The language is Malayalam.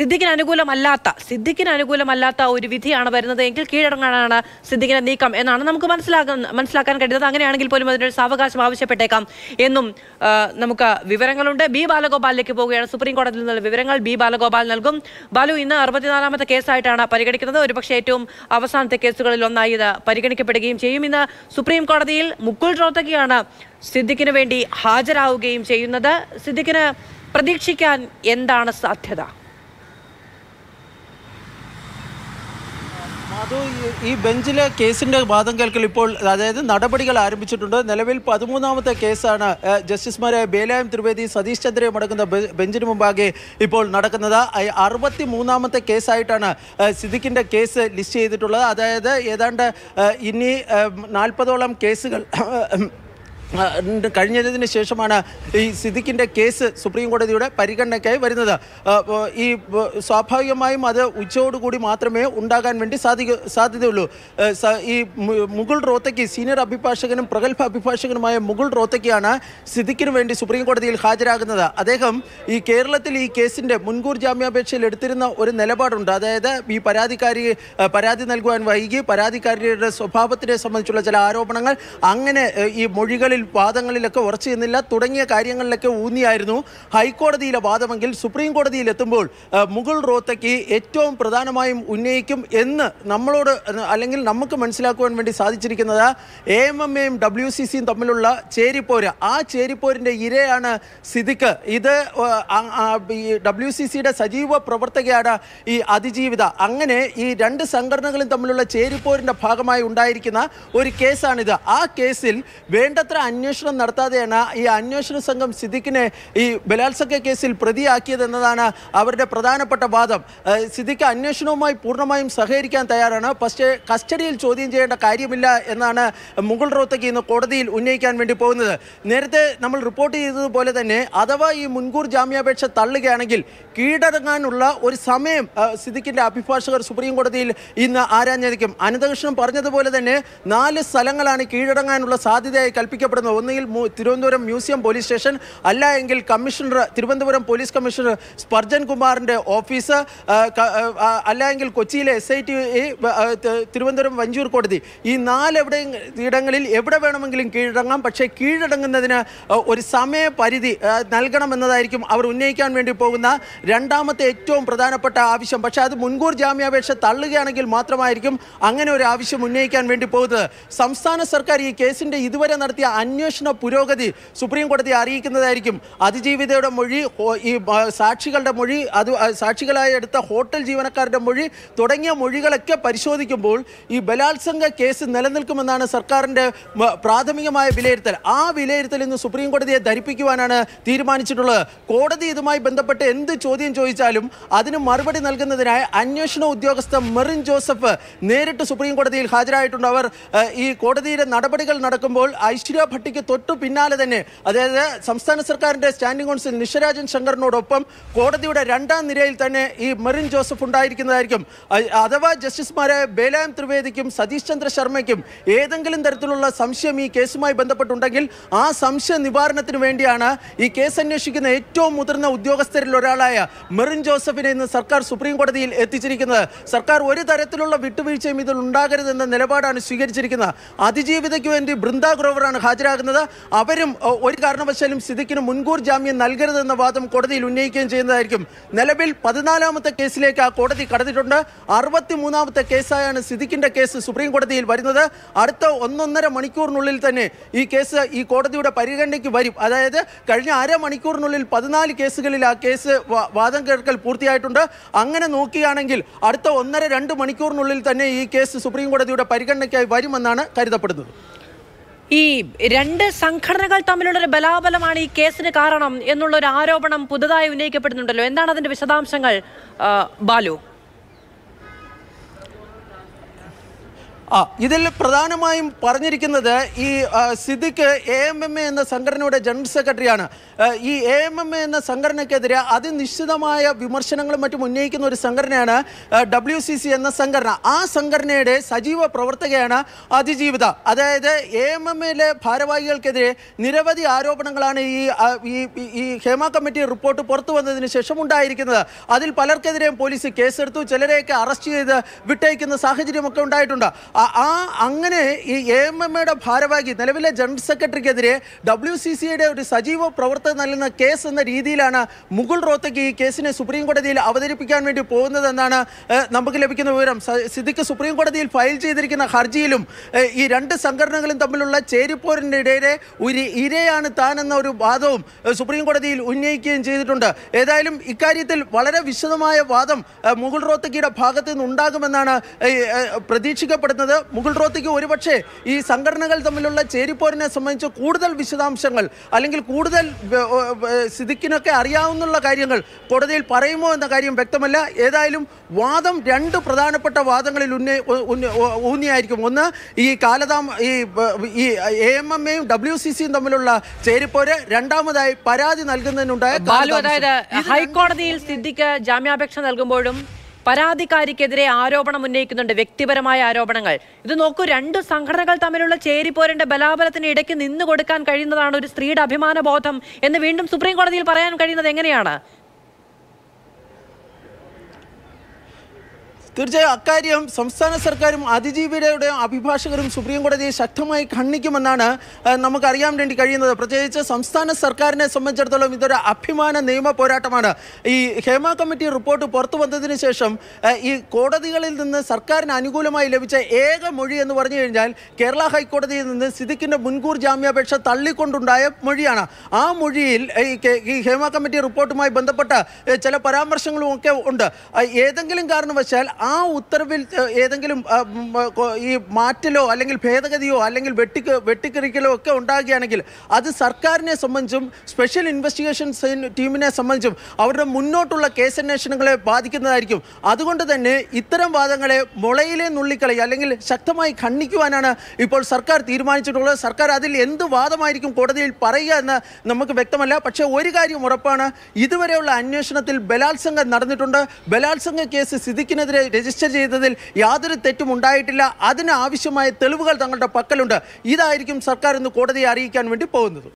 സിദ്ദിഖിന് അനുകൂലമല്ലാത്ത സിദ്ദിഖിന് അനുകൂലമല്ലാത്ത ഒരു വിധിയാണ് വരുന്നത് എങ്കിൽ കീഴടങ്ങാനാണ് സിദ്ദിഖിന്റെ നീക്കം എന്നാണ് നമുക്ക് മനസ്സിലാക്കാൻ മനസ്സിലാക്കാൻ കഴിയുന്നത് അങ്ങനെയാണെങ്കിൽ പോലും അതിനൊരു സാവകാശം ആവശ്യപ്പെട്ടേക്കാം എന്നും നമുക്ക് വിവരങ്ങളുണ്ട് ബി ബാലഗോപാലിലേക്ക് പോവുകയാണ് സുപ്രീം കോടതിയിൽ നിന്നുള്ള വിവരങ്ങൾ ബി ബാലഗോപാൽ നൽകും ബാലു ഇന്ന് അറുപത്തിനാലാമത്തെ കേസായിട്ടാണ് പരിഗണിക്കുന്നത് ഒരുപക്ഷെ ഏറ്റവും അവസാനത്തെ കേസുകളിൽ ഒന്നായി ഇത് പരിഗണിക്കപ്പെടുകയും ചെയ്യും ഇന്ന് സുപ്രീം കോടതിയിൽ മുക്കുൾ റോത്തക്കിയാണ് സിദ്ദിഖിന് വേണ്ടി ഹാജരാവുകയും ചെയ്യുന്നത് സിദ്ദിഖിന് പ്രതീക്ഷിക്കാൻ എന്താണ് സാധ്യത ഈ ബെഞ്ചിലെ കേസിന്റെ വാദം കേൾക്കൽ ഇപ്പോൾ അതായത് നടപടികൾ ആരംഭിച്ചിട്ടുണ്ട് നിലവിൽ പതിമൂന്നാമത്തെ കേസാണ് ജസ്റ്റിസുമാരായ ബേലായം ത്രിവേദി സതീഷ് ചന്ദ്രയും അടക്കുന്ന ബെഞ്ചിന് മുമ്പാകെ ഇപ്പോൾ നടക്കുന്നത് അറുപത്തി മൂന്നാമത്തെ കേസായിട്ടാണ് സിദ്ദിഖിന്റെ കേസ് ലിസ്റ്റ് ചെയ്തിട്ടുള്ളത് അതായത് ഏതാണ്ട് ഇനി നാൽപ്പതോളം കേസുകൾ കഴിഞ്ഞതിന് ശേഷമാണ് ഈ സിദ്ദിഖിൻ്റെ കേസ് സുപ്രീം കോടതിയുടെ പരിഗണനയ്ക്കായി വരുന്നത് ഈ സ്വാഭാവികമായും അത് ഉച്ചയോടുകൂടി മാത്രമേ ഉണ്ടാകാൻ വേണ്ടി സാധിക്ക സാധ്യതയുള്ളൂ ഈ മുകുൾ റോത്തയ്ക്ക് സീനിയർ അഭിഭാഷകനും പ്രഗത്ഭ അഭിഭാഷകനുമായ മുകുൾ റോത്തയ്ക്കാണ് സിദ്ദിഖിന് വേണ്ടി സുപ്രീം കോടതിയിൽ ഹാജരാകുന്നത് അദ്ദേഹം ഈ കേരളത്തിൽ ഈ കേസിൻ്റെ മുൻകൂർ ജാമ്യാപേക്ഷയിൽ എടുത്തിരുന്ന ഒരു നിലപാടുണ്ട് അതായത് ഈ പരാതിക്കാരി പരാതി നൽകുവാൻ വൈകി പരാതിക്കാരിയുടെ സ്വഭാവത്തിനെ സംബന്ധിച്ചുള്ള ചില ആരോപണങ്ങൾ അങ്ങനെ ഈ മൊഴികളിൽ വാദങ്ങളിൽ വാദങ്ങളിലൊക്കെ ഉറച്ചു നിന്നില്ല തുടങ്ങിയ കാര്യങ്ങളിലൊക്കെ ഊന്നിയായിരുന്നു ഹൈക്കോടതിയിലെ വാദമെങ്കിൽ സുപ്രീം കോടതിയിൽ എത്തുമ്പോൾ മുഗൾ റോത്തയ്ക്ക് ഏറ്റവും പ്രധാനമായും ഉന്നയിക്കും എന്ന് നമ്മളോട് അല്ലെങ്കിൽ നമുക്ക് മനസ്സിലാക്കുവാൻ വേണ്ടി സാധിച്ചിരിക്കുന്നത് എ എം എം എയും ഡബ്ല്യു സി സിയും തമ്മിലുള്ള ചേരിപ്പോര് ആ ചേരിപ്പോരിൻ്റെ ഇരയാണ് സിദിക്ക് ഇത് ഡബ്ല്യു സി സിയുടെ സജീവ പ്രവർത്തകയാണ് ഈ അതിജീവിത അങ്ങനെ ഈ രണ്ട് സംഘടനകളും തമ്മിലുള്ള ചേരിപ്പോരിൻ്റെ ഭാഗമായി ഉണ്ടായിരിക്കുന്ന ഒരു കേസാണിത് ആ കേസിൽ വേണ്ടത്ര അന്വേഷണം നടത്താതെയാണ് ഈ അന്വേഷണ സംഘം സിദ്ദിഖിനെ ഈ ബലാത്സംഗ കേസിൽ പ്രതിയാക്കിയതെന്നതാണ് അവരുടെ പ്രധാനപ്പെട്ട വാദം സിദ്ദിഖ് അന്വേഷണവുമായി പൂർണ്ണമായും സഹകരിക്കാൻ തയ്യാറാണ് പക്ഷേ കസ്റ്റഡിയിൽ ചോദ്യം ചെയ്യേണ്ട കാര്യമില്ല എന്നാണ് മുകുൾ റോത്തക്ക് ഇന്ന് കോടതിയിൽ ഉന്നയിക്കാൻ വേണ്ടി പോകുന്നത് നേരത്തെ നമ്മൾ റിപ്പോർട്ട് ചെയ്തതുപോലെ തന്നെ അഥവാ ഈ മുൻകൂർ ജാമ്യാപേക്ഷ തള്ളുകയാണെങ്കിൽ കീഴടങ്ങാനുള്ള ഒരു സമയം സിദ്ദിഖിൻ്റെ അഭിഭാഷകർ സുപ്രീം കോടതിയിൽ ഇന്ന് ആരാഞ്ഞിരിക്കും അനന്തകൃഷ്ണൻ പറഞ്ഞതുപോലെ തന്നെ നാല് സ്ഥലങ്ങളാണ് കീഴടങ്ങാനുള്ള സാധ്യതയായി കൽപ്പിക്കപ്പെട്ടത് അറിയപ്പെടുന്നത് ഒന്നുകിൽ തിരുവനന്തപുരം മ്യൂസിയം പോലീസ് സ്റ്റേഷൻ അല്ല എങ്കിൽ commissioner Thiruvananthapuram police commissioner Sparjan കുമാറിൻ്റെ ഓഫീസ് അല്ല എങ്കിൽ കൊച്ചിയിലെ S I T Thiruvananthapuram Vanchiyoor കോടതി ഈ നാലെവിടെ ഇടങ്ങളിൽ എവിടെ വേണമെങ്കിലും കീഴടങ്ങാം പക്ഷേ കീഴടങ്ങുന്നതിന് ഒരു സമയപരിധി നൽകണമെന്നതായിരിക്കും അവർ ഉന്നയിക്കാൻ വേണ്ടി പോകുന്ന രണ്ടാമത്തെ ഏറ്റവും പ്രധാനപ്പെട്ട ആവശ്യം പക്ഷേ അത് മുൻകൂർ ജാമ്യാപേക്ഷ തള്ളുകയാണെങ്കിൽ മാത്രമായിരിക്കും അങ്ങനെ ഒരു ആവശ്യം ഉന്നയിക്കാൻ വേണ്ടി പോകുന്നത് സംസ്ഥാന സർക്കാർ ഈ കേസിൻ്റെ ഇതുവരെ നടത്തിയ അന്വേഷണ പുരോഗതി സുപ്രീം കോടതി അറിയിക്കുന്നതായിരിക്കും അതിജീവിതയുടെ മൊഴി ഈ സാക്ഷികളുടെ മൊഴി അത് സാക്ഷികളായി എടുത്ത ഹോട്ടൽ ജീവനക്കാരുടെ മൊഴി തുടങ്ങിയ മൊഴികളൊക്കെ പരിശോധിക്കുമ്പോൾ ഈ ബലാത്സംഗ കേസ് നിലനിൽക്കുമെന്നാണ് സർക്കാരിൻ്റെ പ്രാഥമികമായ വിലയിരുത്തൽ ആ വിലയിരുത്തൽ ഇന്ന് സുപ്രീം കോടതിയെ ധരിപ്പിക്കുവാനാണ് തീരുമാനിച്ചിട്ടുള്ളത് കോടതി ഇതുമായി ബന്ധപ്പെട്ട് എന്ത് ചോദ്യം ചോദിച്ചാലും അതിന് മറുപടി നൽകുന്നതിനായി അന്വേഷണ ഉദ്യോഗസ്ഥ മെറിൻ ജോസഫ് നേരിട്ട് സുപ്രീം കോടതിയിൽ ഹാജരായിട്ടുണ്ട് അവർ ഈ കോടതിയുടെ നടപടികൾ നടക്കുമ്പോൾ ഐശ്വര്യ ഭട്ടിക്ക് തൊട്ടു പിന്നാലെ തന്നെ അതായത് സംസ്ഥാന സർക്കാരിന്റെ സ്റ്റാൻഡിംഗ് കൗൺസിൽ നിഷരാജൻ ശങ്കറിനോടൊപ്പം കോടതിയുടെ രണ്ടാം നിരയിൽ തന്നെ ഈ മെറിൻ ജോസഫ് ഉണ്ടായിരിക്കുന്നതായിരിക്കും അഥവാ ജസ്റ്റിസുമാരായ ബേലായം ത്രിവേദിക്കും സതീഷ് ചന്ദ്ര ശർമ്മയ്ക്കും ഏതെങ്കിലും തരത്തിലുള്ള സംശയം ഈ കേസുമായി ബന്ധപ്പെട്ടുണ്ടെങ്കിൽ ആ സംശയ നിവാരണത്തിന് വേണ്ടിയാണ് ഈ കേസ് അന്വേഷിക്കുന്ന ഏറ്റവും മുതിർന്ന ഉദ്യോഗസ്ഥരിൽ ഒരാളായ മെറിൻ ജോസഫിനെ ഇന്ന് സർക്കാർ സുപ്രീം കോടതിയിൽ എത്തിച്ചിരിക്കുന്നത് സർക്കാർ ഒരു തരത്തിലുള്ള വിട്ടുവീഴ്ചയും ഇതിൽ ഉണ്ടാകരുതെന്ന നിലപാടാണ് സ്വീകരിച്ചിരിക്കുന്നത് അതിജീവിതയ്ക്ക് വേണ്ടി ബൃന്ദ ഗ്രോവറാണ് ഹാജർ ഹാജരാകുന്നത് അവരും ഒരു കാരണവശാലും സിദ്ദിഖിന് മുൻകൂർ ജാമ്യം നൽകരുതെന്ന വാദം കോടതിയിൽ ഉന്നയിക്കുകയും ചെയ്യുന്നതായിരിക്കും നിലവിൽ പതിനാലാമത്തെ കേസിലേക്ക് ആ കോടതി കടന്നിട്ടുണ്ട് അറുപത്തിമൂന്നാമത്തെ കേസായാണ് സിദ്ദിഖിന്റെ കേസ് സുപ്രീം കോടതിയിൽ വരുന്നത് അടുത്ത ഒന്നൊന്നര മണിക്കൂറിനുള്ളിൽ തന്നെ ഈ കേസ് ഈ കോടതിയുടെ പരിഗണനയ്ക്ക് വരും അതായത് കഴിഞ്ഞ അര മണിക്കൂറിനുള്ളിൽ പതിനാല് കേസുകളിൽ ആ കേസ് വാദം കേൾക്കൽ പൂർത്തിയായിട്ടുണ്ട് അങ്ങനെ നോക്കുകയാണെങ്കിൽ അടുത്ത ഒന്നര രണ്ട് മണിക്കൂറിനുള്ളിൽ തന്നെ ഈ കേസ് സുപ്രീം കോടതിയുടെ പരിഗണനയ്ക്കായി വരുമെന്നാണ് കരുതപ്പെടുന്നത് ഈ രണ്ട് സംഘടനകൾ തമ്മിലുള്ള ഒരു ബലാബലമാണ് ഈ കേസിന് കാരണം എന്നുള്ള ഒരു ആരോപണം പുതുതായി ഉന്നയിക്കപ്പെടുന്നുണ്ടല്ലോ എന്താണ് അതിന്റെ വിശദാംശങ്ങൾ ബാലു ആ ഇതിൽ പ്രധാനമായും പറഞ്ഞിരിക്കുന്നത് ഈ Siddique A M M A എന്ന സംഘടനയുടെ ജനറൽ സെക്രട്ടറിയാണ് ഈ എ എം എം എ എന്ന സംഘടനയ്ക്കെതിരെ അതിനിശ്ചിതമായ വിമർശനങ്ങളും മറ്റും ഉന്നയിക്കുന്ന ഒരു സംഘടനയാണ് ഡബ്ല്യു സി സി എന്ന സംഘടന ആ സംഘടനയുടെ സജീവ പ്രവർത്തകയാണ് അതിജീവിത അതായത് എ എം എം എയിലെ ഭാരവാഹികൾക്കെതിരെ നിരവധി ആരോപണങ്ങളാണ് ഈ ഈ ഹേമ കമ്മിറ്റി റിപ്പോർട്ട് പുറത്തു വന്നതിന് ശേഷം ഉണ്ടായിരിക്കുന്നത് അതിൽ പലർക്കെതിരെയും പോലീസ് കേസെടുത്തു ചിലരെയൊക്കെ അറസ്റ്റ് ചെയ്ത് വിട്ടയക്കുന്ന സാഹചര്യമൊക്കെ ഉണ്ടായിട്ടുണ്ട് ആ അങ്ങനെ ഈ എ എം എം എയുടെ ഭാരവാഹി നിലവിലെ ജനറൽ സെക്രട്ടറിക്കെതിരെ ഡബ്ല്യു സി സിയുടെ ഒരു സജീവ പ്രവർത്തനം നൽകുന്ന കേസ് എന്ന രീതിയിലാണ് മുകുൾ റോത്തക്ക് ഈ കേസിനെ സുപ്രീം കോടതിയിൽ അവതരിപ്പിക്കാൻ വേണ്ടി പോകുന്നതെന്നാണ് നമുക്ക് ലഭിക്കുന്ന വിവരം സിദ്ദിഖ് സുപ്രീം കോടതിയിൽ ഫയൽ ചെയ്തിരിക്കുന്ന ഹർജിയിലും ഈ രണ്ട് സംഘടനകളും തമ്മിലുള്ള ചേരിപ്പോരിൻ്റെ ഇടയിലെ ഒരു ഇരയാണ് എന്ന ഒരു വാദവും സുപ്രീം കോടതിയിൽ ഉന്നയിക്കുകയും ചെയ്തിട്ടുണ്ട് ഏതായാലും ഇക്കാര്യത്തിൽ വളരെ വിശദമായ വാദം മുകുൾ റോത്തക്കിയുടെ ഭാഗത്ത് നിന്നുണ്ടാകുമെന്നാണ് പ്രതീക്ഷിക്കപ്പെടുന്നത് പറയുന്നത് മുകുൾ റോത്തിക്ക് ഒരുപക്ഷെ ഈ സംഘടനകൾ തമ്മിലുള്ള ചേരിപ്പോരിനെ സംബന്ധിച്ച് കൂടുതൽ വിശദാംശങ്ങൾ അല്ലെങ്കിൽ കൂടുതൽ സിദിക്കിനൊക്കെ അറിയാവുന്നുള്ള കാര്യങ്ങൾ കോടതിയിൽ പറയുമോ എന്ന കാര്യം വ്യക്തമല്ല ഏതായാലും വാദം രണ്ട് പ്രധാനപ്പെട്ട വാദങ്ങളിൽ ഉന്നയി ഊന്നിയായിരിക്കും ഒന്ന് ഈ കാലതാമ ഈ ഈ എ എം എം എയും ഡബ്ല്യു സി സിയും തമ്മിലുള്ള ചേരിപ്പോര് രണ്ടാമതായി പരാതി നൽകുന്നതിനുണ്ടായ ഹൈക്കോടതിയിൽ സിദ്ദിഖ് ജാമ്യാപേക്ഷ നൽകുമ്പോഴും പരാതിക്കാരിക്കെതിരെ ആരോപണം ഉന്നയിക്കുന്നുണ്ട് വ്യക്തിപരമായ ആരോപണങ്ങൾ ഇത് നോക്കൂ രണ്ട് സംഘടനകൾ തമ്മിലുള്ള ചേരിപ്പോരന്റെ ബലാബലത്തിന് ഇടയ്ക്ക് നിന്ന് കൊടുക്കാൻ കഴിയുന്നതാണ് ഒരു സ്ത്രീയുടെ അഭിമാന ബോധം എന്ന് വീണ്ടും സുപ്രീം കോടതിയിൽ പറയാൻ കഴിയുന്നത് എങ്ങനെയാണ് തീർച്ചയായും അക്കാര്യം സംസ്ഥാന സർക്കാരും അതിജീവിതയുടെ അഭിഭാഷകരും സുപ്രീം കോടതിയെ ശക്തമായി ഖണ്ഡിക്കുമെന്നാണ് നമുക്കറിയാൻ വേണ്ടി കഴിയുന്നത് പ്രത്യേകിച്ച് സംസ്ഥാന സർക്കാരിനെ സംബന്ധിച്ചിടത്തോളം ഇതൊരു അഭിമാന നിയമ പോരാട്ടമാണ് ഈ ഹേമ കമ്മിറ്റി റിപ്പോർട്ട് പുറത്തു വന്നതിന് ശേഷം ഈ കോടതികളിൽ നിന്ന് സർക്കാരിന് അനുകൂലമായി ലഭിച്ച ഏക മൊഴി എന്ന് പറഞ്ഞു കഴിഞ്ഞാൽ കേരള ഹൈക്കോടതിയിൽ നിന്ന് സിദ്ദിഖിൻ്റെ മുൻകൂർ ജാമ്യാപേക്ഷ തള്ളിക്കൊണ്ടുണ്ടായ മൊഴിയാണ് ആ മൊഴിയിൽ ഈ ഹേമ കമ്മിറ്റി റിപ്പോർട്ടുമായി ബന്ധപ്പെട്ട ചില പരാമർശങ്ങളും ഒക്കെ ഉണ്ട് ഏതെങ്കിലും കാരണവശാൽ ആ ഉത്തരവിൽ ഏതെങ്കിലും ഈ മാറ്റലോ അല്ലെങ്കിൽ ഭേദഗതിയോ അല്ലെങ്കിൽ വെട്ടി വെട്ടിക്കറിക്കലോ ഒക്കെ ഉണ്ടാകുകയാണെങ്കിൽ അത് സർക്കാരിനെ സംബന്ധിച്ചും സ്പെഷ്യൽ ഇൻവെസ്റ്റിഗേഷൻ ടീമിനെ സംബന്ധിച്ചും അവരുടെ മുന്നോട്ടുള്ള കേസ് അന്വേഷണങ്ങളെ ബാധിക്കുന്നതായിരിക്കും അതുകൊണ്ട് തന്നെ ഇത്തരം വാദങ്ങളെ മുളയിലെ നുള്ളിക്കളി അല്ലെങ്കിൽ ശക്തമായി ഖണ്ഡിക്കുവാനാണ് ഇപ്പോൾ സർക്കാർ തീരുമാനിച്ചിട്ടുള്ളത് സർക്കാർ അതിൽ എന്ത് വാദമായിരിക്കും കോടതിയിൽ പറയുക എന്ന് നമുക്ക് വ്യക്തമല്ല പക്ഷേ ഒരു കാര്യം ഉറപ്പാണ് ഇതുവരെയുള്ള അന്വേഷണത്തിൽ ബലാത്സംഗം നടന്നിട്ടുണ്ട് ബലാത്സംഗ കേസ് സിദ്ദിഖിനെതിരെ രജിസ്റ്റർ ചെയ്തതിൽ യാതൊരു തെറ്റും ഉണ്ടായിട്ടില്ല അതിനാവശ്യമായ തെളിവുകൾ തങ്ങളുടെ പക്കലുണ്ട് ഇതായിരിക്കും സർക്കാർ ഇന്ന് കോടതിയെ അറിയിക്കാൻ വേണ്ടി പോകുന്നത്